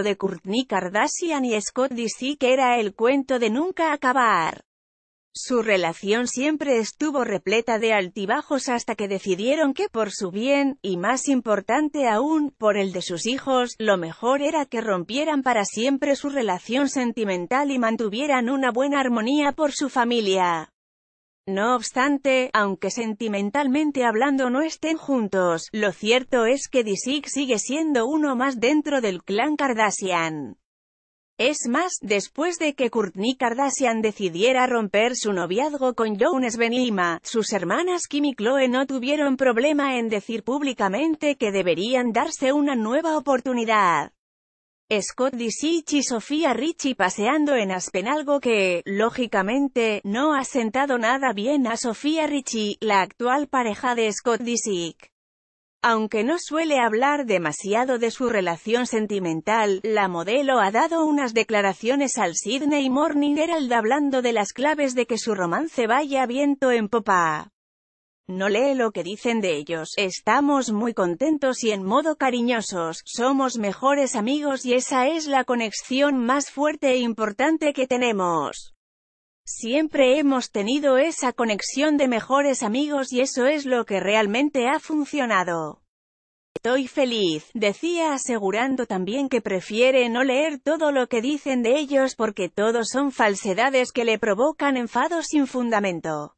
de Kourtney Kardashian y Scott que era el cuento de nunca acabar. Su relación siempre estuvo repleta de altibajos hasta que decidieron que por su bien, y más importante aún, por el de sus hijos, lo mejor era que rompieran para siempre su relación sentimental y mantuvieran una buena armonía por su familia. No obstante, aunque sentimentalmente hablando no estén juntos, lo cierto es que Disick sigue siendo uno más dentro del clan Kardashian. Es más, después de que Kurtni Kardashian decidiera romper su noviazgo con Jones Lima, sus hermanas Kim y Chloe no tuvieron problema en decir públicamente que deberían darse una nueva oportunidad. Scott Disick y Sofía Richie paseando en Aspen algo que, lógicamente, no ha sentado nada bien a Sofía Richie, la actual pareja de Scott Disick. Aunque no suele hablar demasiado de su relación sentimental, la modelo ha dado unas declaraciones al Sydney Morning Herald hablando de las claves de que su romance vaya viento en popa. No lee lo que dicen de ellos. Estamos muy contentos y en modo cariñosos, somos mejores amigos y esa es la conexión más fuerte e importante que tenemos. Siempre hemos tenido esa conexión de mejores amigos y eso es lo que realmente ha funcionado. Estoy feliz, decía asegurando también que prefiere no leer todo lo que dicen de ellos porque todos son falsedades que le provocan enfado sin fundamento.